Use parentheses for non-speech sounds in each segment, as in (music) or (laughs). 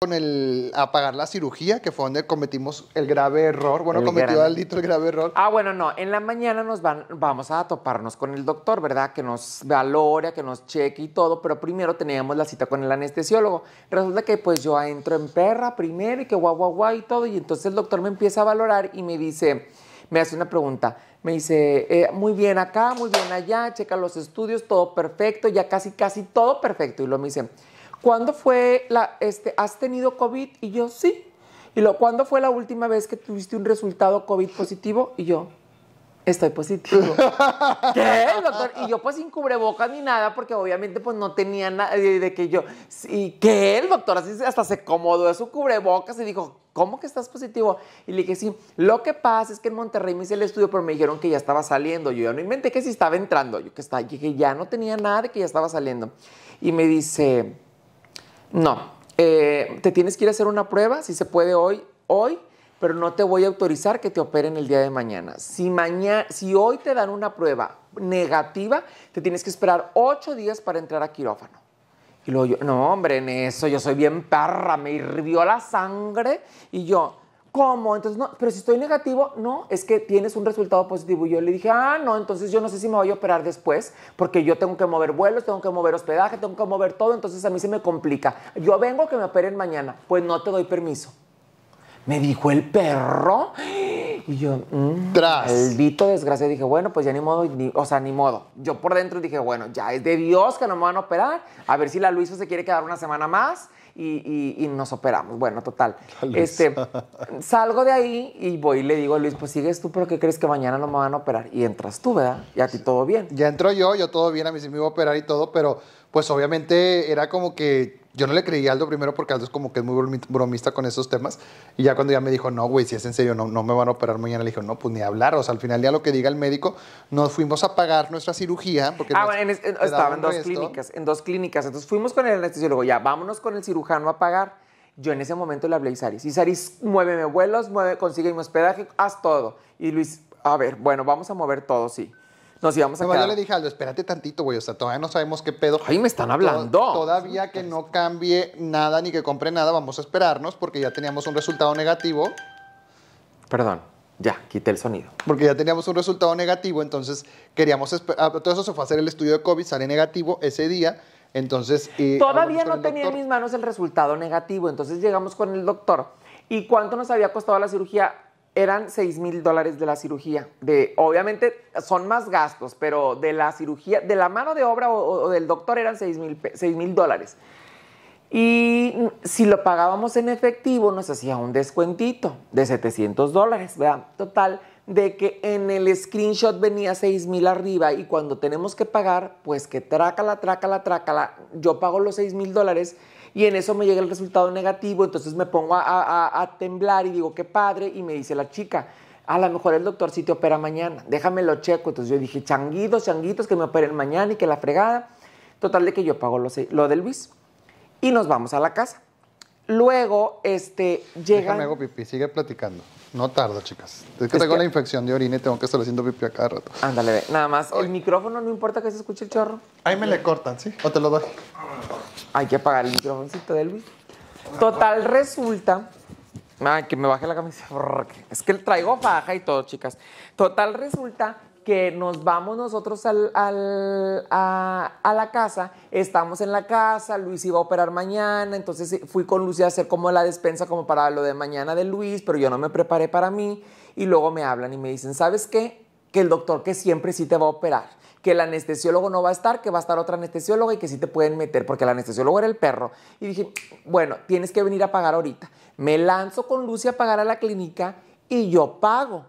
con el apagar la cirugía, que fue donde cometimos el grave error. Bueno, cometió gran... el grave error. Ah, bueno, no. En la mañana nos van, vamos a toparnos con el doctor, ¿verdad? Que nos valore, que nos cheque y todo, pero primero teníamos la cita con el anestesiólogo. Resulta que pues yo entro en perra primero y que guau, guau, guau y todo, y entonces el doctor me empieza a valorar y me dice, me hace una pregunta. Me dice, eh, muy bien acá, muy bien allá, checa los estudios, todo perfecto, ya casi, casi todo perfecto. Y luego me dice, ¿cuándo fue la, este, has tenido COVID? Y yo, sí. Y lo, ¿cuándo fue la última vez que tuviste un resultado COVID positivo? Y yo, estoy positivo. (laughs) ¿Qué, doctor? Y yo, pues, sin cubrebocas ni nada, porque obviamente, pues, no tenía nada eh, de, que yo... ¿Y qué? El doctor así hasta se acomodó de su cubrebocas y dijo, ¿cómo que estás positivo? Y le dije, sí, lo que pasa es que en Monterrey me hice el estudio, pero me dijeron que ya estaba saliendo. Yo ya no inventé que si estaba entrando. Yo que, está, que ya no tenía nada de que ya estaba saliendo. Y me dice no, eh, te tienes que ir a hacer una prueba, si se puede hoy, hoy, pero no te voy a autorizar que te operen el día de mañana. Si, mañana, si hoy te dan una prueba negativa, te tienes que esperar ocho días para entrar a quirófano. Y luego yo, no, hombre, en eso yo soy bien perra, me hirvió la sangre y yo, ¿Cómo? Entonces, no, pero si estoy negativo, no, es que tienes un resultado positivo. Y yo le dije, ah, no, entonces yo no sé si me voy a operar después, porque yo tengo que mover vuelos, tengo que mover hospedaje, tengo que mover todo, entonces a mí se me complica. Yo vengo que me operen mañana, pues no te doy permiso me dijo el perro. Y yo, el mm, Tras. desgraciado, desgracia. Dije, bueno, pues ya ni modo, o sea, ni modo. Yo por dentro dije, bueno, ya es de Dios que no me van a operar. A ver si la Luisa se quiere quedar una semana más y, y, nos operamos. Bueno, total. Este, salgo de ahí y voy y le digo a Luis, pues sigues tú, pero ¿qué crees que mañana no me van a operar? Y entras tú, ¿verdad? Y a ti todo bien. Ya entro yo, yo todo bien, a mí sí me iba a operar y todo, pero pues obviamente era como que yo no le creí a Aldo primero porque Aldo es como que es muy bromista con esos temas. Y ya cuando ya me dijo, no, güey, si es en serio, no, no me van a operar mañana, le dije, no, pues ni hablar. O sea, al final ya lo que diga el médico, nos fuimos a pagar nuestra cirugía. Porque ah, en, estaba en dos clínicas, en dos clínicas. Entonces fuimos con el anestesiólogo, ya, vámonos con el cirujano a pagar. Yo en ese momento le hablé a Isaris. Isaris, muéveme vuelos, mueve, consigue mi hospedaje, haz todo. Y Luis, a ver, bueno, vamos a mover todo, sí nos íbamos a quedar. Yo le dije, Aldo, espérate tantito, güey. O sea, todavía no sabemos qué pedo. Ahí me están hablando. todavía que no cambie nada ni que compre nada, vamos a esperarnos porque ya teníamos un resultado negativo. Perdón. Ya, quité el sonido. Porque ya teníamos un resultado negativo, entonces queríamos esperar. Ah, todo eso se fue a hacer el estudio de COVID, sale negativo ese día. Entonces. y Todavía no tenía en mis manos el resultado negativo. Entonces llegamos con el doctor. ¿Y cuánto nos había costado la cirugía? eran 6 mil dólares de la cirugía. De, obviamente son más gastos, pero de la cirugía, de la mano de obra o, del doctor eran 6 mil dólares. Y si lo pagábamos en efectivo, nos hacía un descuentito de 700 dólares, Total, de que en el screenshot venía 6 mil arriba y cuando tenemos que pagar, pues que trácala, trácala, trácala, yo pago los 6 mil dólares y en eso me llega el resultado negativo, entonces me pongo a, temblar y digo, qué padre, y me dice la chica, a lo mejor el doctor sí te opera mañana, déjame lo checo. Entonces yo dije, changuitos, changuitos, que me operen mañana y que la fregada. Total de que yo pago lo, lo de Luis y nos vamos a la casa. Luego, este, llega... Déjame hago pipí, sigue platicando. No tarda, chicas. Es que tengo la infección de orina y tengo que estar haciendo pipí a cada rato. Ándale, Nada más, el micrófono no importa que se escuche el chorro. Ahí me le cortan, ¿sí? O te lo doy. Hay que apagar el microfoncito de Luis. Total, resulta. Ay, que me baje la camisa. Es que traigo faja y todo, chicas. Total, resulta que nos vamos nosotros a, la casa, estamos en la casa, Luis iba a operar mañana, entonces fui con Lucía a hacer como la despensa como para lo de mañana de Luis, pero yo no me preparé para mí y luego me hablan y me dicen, ¿sabes qué? que el doctor que siempre sí te va a operar, que el anestesiólogo no va a estar, que va a estar otra anestesióloga y que sí te pueden meter, porque el anestesiólogo era el perro. Y dije, bueno, tienes que venir a pagar ahorita. Me lanzo con Lucy a pagar a la clínica y yo pago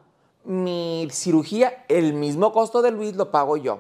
mi cirugía, el mismo costo de Luis lo pago yo.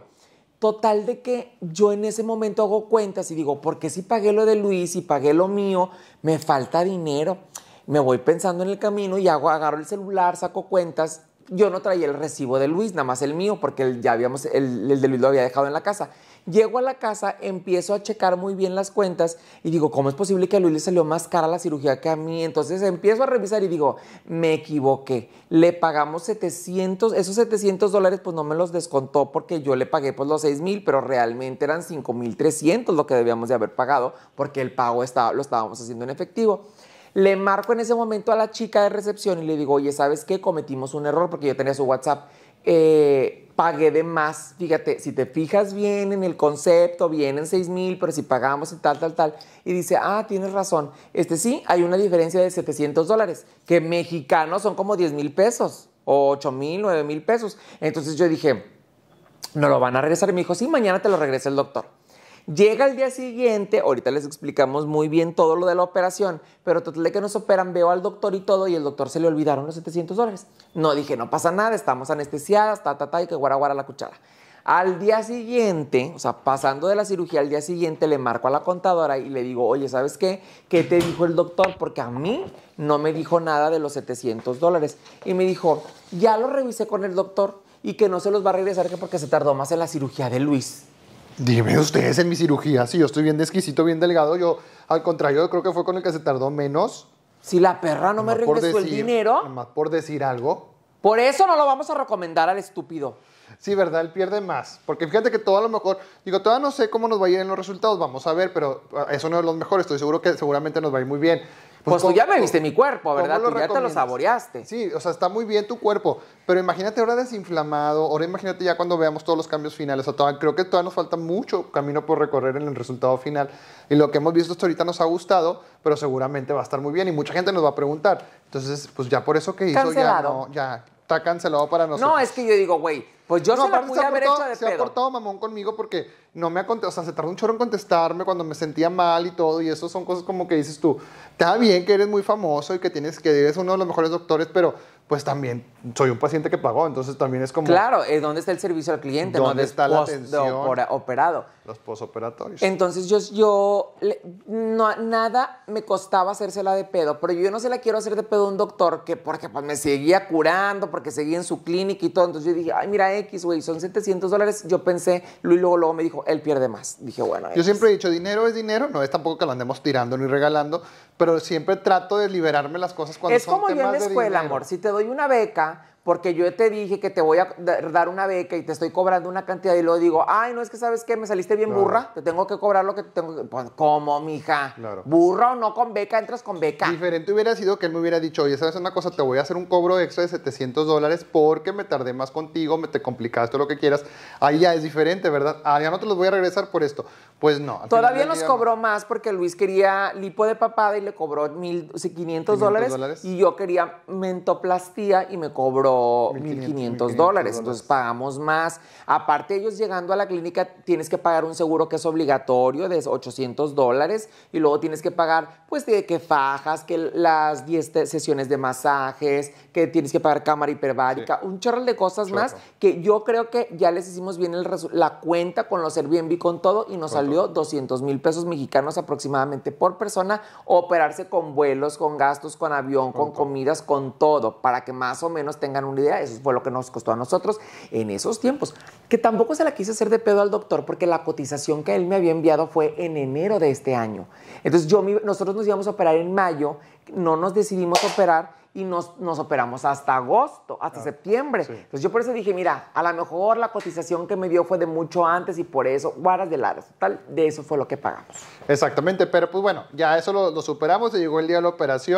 Total de que yo en ese momento hago cuentas y digo, porque si pagué lo de Luis y pagué lo mío, me falta dinero. Me voy pensando en el camino y hago, agarro el celular, saco cuentas yo no traía el recibo de Luis, nada más el mío, porque ya habíamos, el, de Luis lo había dejado en la casa. Llego a la casa, empiezo a checar muy bien las cuentas y digo, ¿cómo es posible que a Luis le salió más cara la cirugía que a mí? Entonces empiezo a revisar y digo, me equivoqué. Le pagamos 700, esos 700 dólares pues no me los descontó porque yo le pagué pues los 6 mil, pero realmente eran 5 mil 300 lo que debíamos de haber pagado porque el pago estaba, lo estábamos haciendo en efectivo. Le marco en ese momento a la chica de recepción y le digo, oye, ¿sabes qué? Cometimos un error porque yo tenía su WhatsApp. Eh, pagué de más. Fíjate, si te fijas bien en el concepto, vienen 6 mil, pero si pagamos y tal, tal, tal. Y dice, ah, tienes razón. Este sí, hay una diferencia de 700 dólares, que mexicanos son como 10 mil pesos, o 8 mil, 9 mil pesos. Entonces yo dije, no lo van a regresar. Y me dijo, sí, mañana te lo regresa el doctor. Llega al día siguiente, ahorita les explicamos muy bien todo lo de la operación, pero total de que nos operan, veo al doctor y todo, y el doctor se le olvidaron los 700 dólares. No dije, no pasa nada, estamos anestesiadas, ta, ta, ta, y que guaraguara la cuchara. Al día siguiente, o sea, pasando de la cirugía al día siguiente, le marco a la contadora y le digo, oye, ¿sabes qué? ¿Qué te dijo el doctor? Porque a mí no me dijo nada de los 700 dólares. Y me dijo, ya lo revisé con el doctor y que no se los va a regresar porque se tardó más en la cirugía de Luis. Dime ustedes en mi cirugía, si yo estoy bien desquisito, bien delgado, yo al contrario, creo que fue con el que se tardó menos. Si la perra no me regresó el dinero. más por decir algo. Por eso no lo vamos a recomendar al estúpido. Sí, ¿verdad? Él pierde más. Porque fíjate que todo a lo mejor, digo, todavía no sé cómo nos va a ir en los resultados, vamos a ver, pero ah, eso no es lo mejor, estoy seguro que seguramente nos va a ir muy bien. Pues, pues ya me viste mi cuerpo, ¿verdad? ya te lo saboreaste. Sí, o sea, está muy bien tu cuerpo, pero imagínate ahora desinflamado, ahora imagínate ya cuando veamos todos los cambios finales, o sea, creo que todavía nos falta mucho camino por recorrer en el resultado final. Y lo que hemos visto hasta ahorita nos ha gustado, pero seguramente va a estar muy bien y mucha gente nos va a preguntar. Entonces, pues ya por eso que hizo ya no, ya está cancelado para nosotros. No, es que yo digo, güey, pues yo no, se la se haber se ha portado mamón conmigo porque no me ha contestado, o sea, se tardó un chorro en contestarme cuando me sentía mal y todo, y eso son cosas como que dices tú, está bien que eres muy famoso y que tienes que eres uno de los mejores doctores, pero pues también soy un paciente que pagó, entonces también es como... Claro, es ¿dónde está el servicio al cliente? ¿Dónde, está la atención? operado. Los posoperatorios. Entonces yo, yo no, nada me costaba hacérsela de pedo, pero yo no se la quiero hacer de pedo a un doctor que porque pues, me seguía curando, porque seguía en su clínica y todo. Entonces yo dije, ay, mira, X, güey, son 700 dólares. Yo pensé, Luis luego, luego me dijo, él pierde más. Dije, bueno. Yo siempre he dicho, dinero es dinero, no es tampoco que lo andemos tirando ni regalando, pero siempre trato de liberarme las cosas cuando es son temas Es como yo en la escuela, amor, si te y una beca porque yo te dije que te voy a dar una beca y te estoy cobrando una cantidad y luego digo, ay, no es que sabes qué, me saliste bien burra, te tengo que cobrar lo que tengo que... Pues, ¿Cómo, mija? Claro. Burra o no con beca, entras con beca. Diferente hubiera sido que él me hubiera dicho, oye, ¿sabes una cosa? Te voy a hacer un cobro extra de 700 dólares porque me tardé más contigo, me te complicaste lo que quieras. Ahí ya es diferente, ¿verdad? Ah, ya no te los voy a regresar por esto. Pues no. Todavía nos cobró más porque Luis quería lipo de papada y le cobró 1500 500, dólares y yo quería mentoplastía y me cobró 1.500 dólares, entonces pagamos más. Aparte ellos llegando a la clínica tienes que pagar un seguro que es obligatorio de 800 dólares y luego tienes que pagar pues que fajas, que las 10 sesiones de masajes, que tienes que pagar cámara hiperbárica, un chorro de cosas más que yo creo que ya les hicimos bien la cuenta con los Airbnb, con todo, y nos salió 200 mil pesos mexicanos aproximadamente por persona, operarse con vuelos, con gastos, con avión, con comidas, con todo, para que más o menos tengan una eso fue lo que nos costó a nosotros en esos tiempos. Que tampoco se la quise hacer de pedo al doctor porque la cotización que él me había enviado fue en enero de este año. Entonces yo, nosotros nos íbamos a operar en mayo, no nos decidimos operar y nos, nos, operamos hasta agosto, hasta ah, septiembre. Entonces yo por eso dije, mira, a lo mejor la cotización que me dio fue de mucho antes y por eso, guaras de lares, tal, de eso fue lo que pagamos. Exactamente, pero pues bueno, ya eso lo, lo superamos y llegó el día de la operación.